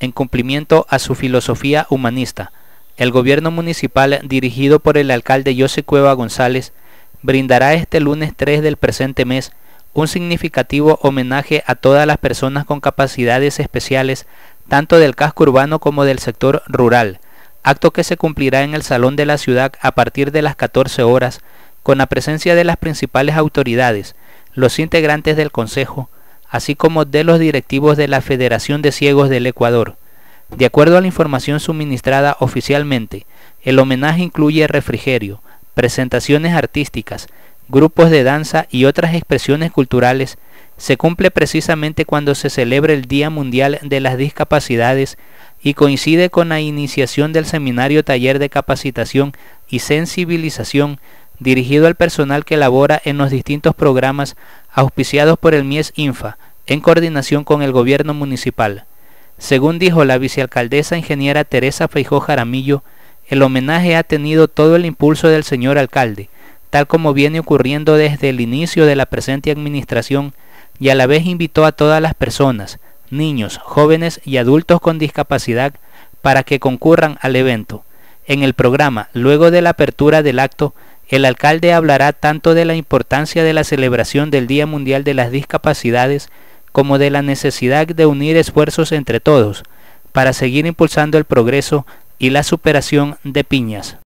en cumplimiento a su filosofía humanista. El gobierno municipal, dirigido por el alcalde José Cueva González, brindará este lunes 3 del presente mes un significativo homenaje a todas las personas con capacidades especiales, tanto del casco urbano como del sector rural, acto que se cumplirá en el Salón de la Ciudad a partir de las 14 horas, con la presencia de las principales autoridades, los integrantes del Consejo, así como de los directivos de la Federación de Ciegos del Ecuador. De acuerdo a la información suministrada oficialmente, el homenaje incluye refrigerio, presentaciones artísticas, grupos de danza y otras expresiones culturales, se cumple precisamente cuando se celebra el Día Mundial de las Discapacidades y coincide con la iniciación del seminario taller de capacitación y sensibilización dirigido al personal que elabora en los distintos programas auspiciados por el MIES INFA, en coordinación con el gobierno municipal. Según dijo la vicealcaldesa ingeniera Teresa Feijó Jaramillo, el homenaje ha tenido todo el impulso del señor alcalde, tal como viene ocurriendo desde el inicio de la presente administración, y a la vez invitó a todas las personas, niños, jóvenes y adultos con discapacidad para que concurran al evento. En el programa, luego de la apertura del acto, el alcalde hablará tanto de la importancia de la celebración del Día Mundial de las Discapacidades como de la necesidad de unir esfuerzos entre todos para seguir impulsando el progreso y la superación de Piñas.